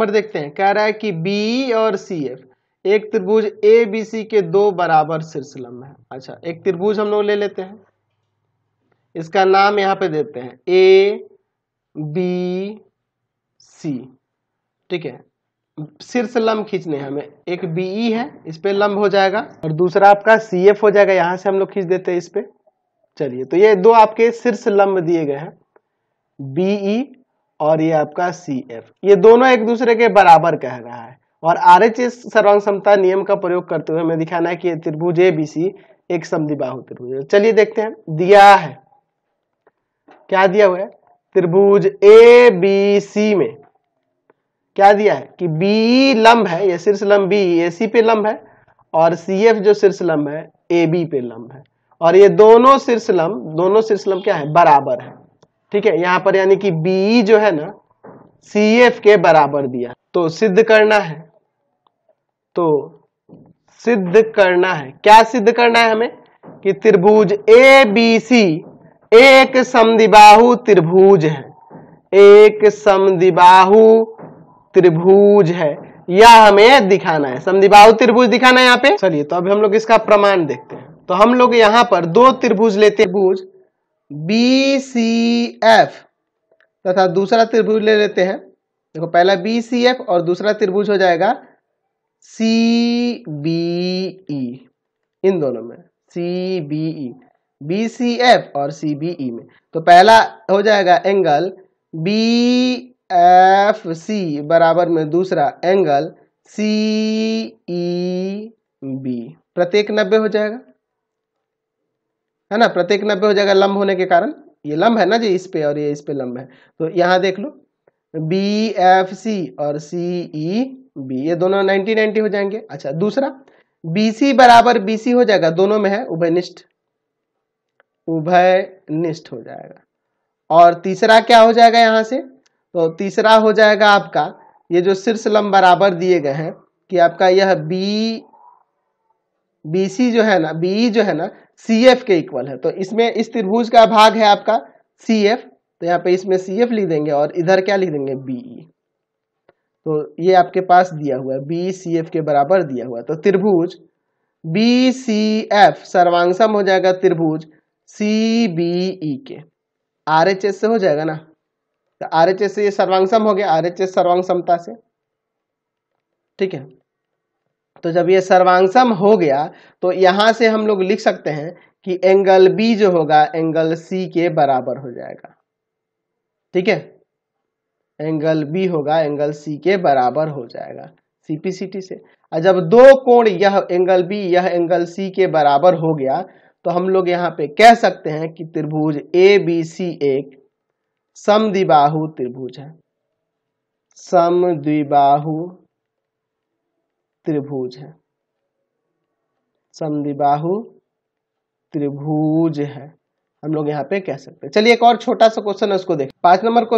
Number देखते हैं कह रहा है कि बी और सी एफ एक त्रिभुज ए बी सी के दो बराबर शीर्षलम्ब है अच्छा एक त्रिभुज हम लोग ले लेते हैं इसका नाम यहां पे देते हैं ए बी सी ठीक है शीर्ष लंब खींचने हमें एक बीई e है इस पे लंब हो जाएगा और दूसरा आपका सी एफ हो जाएगा यहां से हम लोग खींच देते हैं इस पे चलिए तो ये दो आपके शीर्ष लंब दिए गए हैं बीई और ये आपका सी एफ ये दोनों एक दूसरे के बराबर कह रहा है और आर एच एस सर्वांग समता नियम का प्रयोग करते हुए हमें दिखाना है कि त्रिभुज ए बी सी एक समदिबाहु त्रिभुज चलिए देखते हैं दिया है क्या दिया हुआ है त्रिभुज ए बी सी में क्या दिया है कि बी लंब है यह शीर्ष लंब बी ए सी पे लंब है और सी एफ जो शीर्ष लंब है ए बी पे लंब है और ये दोनों शीर्ष लंब दोनों शीर्ष लंब क्या है बराबर है ठीक है यहां पर यानी कि बी जो है ना सी एफ के बराबर दिया तो सिद्ध करना है तो सिद्ध करना है क्या सिद्ध करना है हमें कि त्रिभुज ए बी सी एक समदिबाहु त्रिभुज है एक समदिबाहु त्रिभुज है यह हमें दिखाना है समदिबाहु त्रिभुज दिखाना है यहाँ पे चलिए तो अब हम लोग इसका प्रमाण देखते हैं तो हम लोग यहाँ पर दो त्रिभुज लेते त्रिभुज बी सी एफ तथा दूसरा त्रिभुज ले लेते हैं देखो पहला बी सी एफ और दूसरा त्रिभुज हो जाएगा सी बी ई इन दोनों में C B E B C F और सी बी ई में तो पहला हो जाएगा एंगल बी एफ सी बराबर में दूसरा एंगल सी ई बी प्रत्येक नब्बे हो जाएगा है ना प्रत्येक नब्बे हो जाएगा लंब होने के कारण ये लंब है ना जी इस पे और ये इस पे लंब है तो यहाँ देख लो बी एफ सी और सी ई बी ये दोनों नाइनटी नाइनटी हो जाएंगे अच्छा दूसरा बी सी बराबर बी सी हो जाएगा दोनों में है उभयनिष्ठ उभयनिष्ठ हो जाएगा और तीसरा क्या हो जाएगा यहाँ से तो तीसरा हो जाएगा आपका ये जो शीर्ष लंब बराबर दिए गए हैं कि आपका यह बी बी सी जो है ना बी e जो है ना सी एफ के इक्वल है तो इसमें इस त्रिभुज का भाग है आपका सी एफ तो यहाँ पे इसमें सी एफ लिख देंगे और इधर क्या लिख देंगे बीई e। तो ये आपके पास दिया हुआ है बी सी एफ के बराबर दिया हुआ है तो त्रिभुज बी सी एफ सर्वांगसम हो जाएगा त्रिभुज सी बी ई के आर एच एस से हो जाएगा ना तो आर एच एस से ये सर्वांगसम हो गया आर एच एस सर्वांगसमता से ठीक है तो जब ये सर्वांगसम हो गया तो यहाँ से हम लोग लिख सकते हैं कि एंगल बी जो होगा एंगल सी के बराबर हो जाएगा ठीक है एंगल बी होगा एंगल सी के बराबर हो जाएगा सीपीसीटी से और जब दो कोण यह एंगल बी यह एंगल सी के बराबर हो गया तो हम लोग यहाँ पे कह सकते हैं कि त्रिभुज ए बी सी एक समद्विबाहु त्रिभुज है समद्विबाहु त्रिभुज है समदिबाहु त्रिभुज है हम लोग यहाँ पे कह सकते हैं चलिए एक और छोटा सा क्वेश्चन है उसको देख पांच नंबर क्वेश्चन